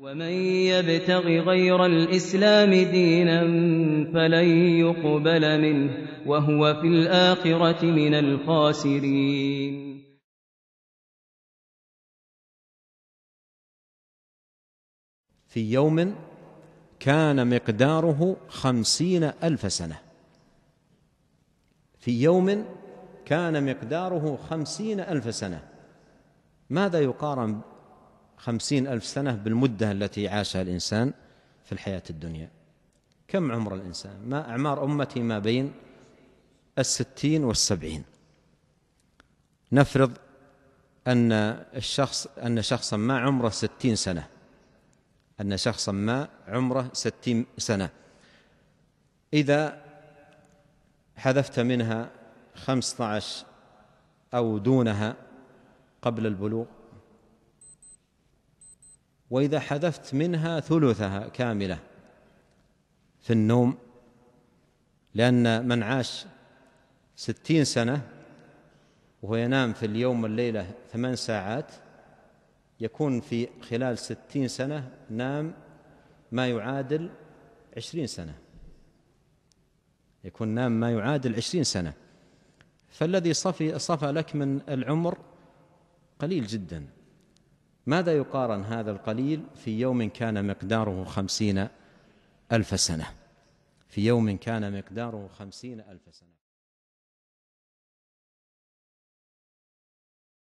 ومن يبتغ غير الإسلام دينا فلن يقبل منه وهو في الآخرة من الخاسرين في يوم كان مقداره خمسين ألف سنة في يوم كان مقداره خمسين ألف سنة ماذا يقارن خمسين ألف سنة بالمدة التي عاشها الإنسان في الحياة الدنيا كم عمر الإنسان ما أعمار أمتي ما بين الستين والسبعين نفرض أن الشخص أن شخصا ما عمره ستين سنة أن شخصا ما عمره ستين سنة إذا حذفت منها خمسة عشر أو دونها قبل البلوغ واذا حذفت منها ثلثها كامله في النوم لان من عاش ستين سنه وهو ينام في اليوم والليله ثمان ساعات يكون في خلال ستين سنه نام ما يعادل عشرين سنه يكون نام ما يعادل عشرين سنه فالذي صفي صفى لك من العمر قليل جدا ماذا يقارن هذا القليل في يوم كان مقداره خمسين ألف سنة في يوم كان مقداره خمسين ألف سنة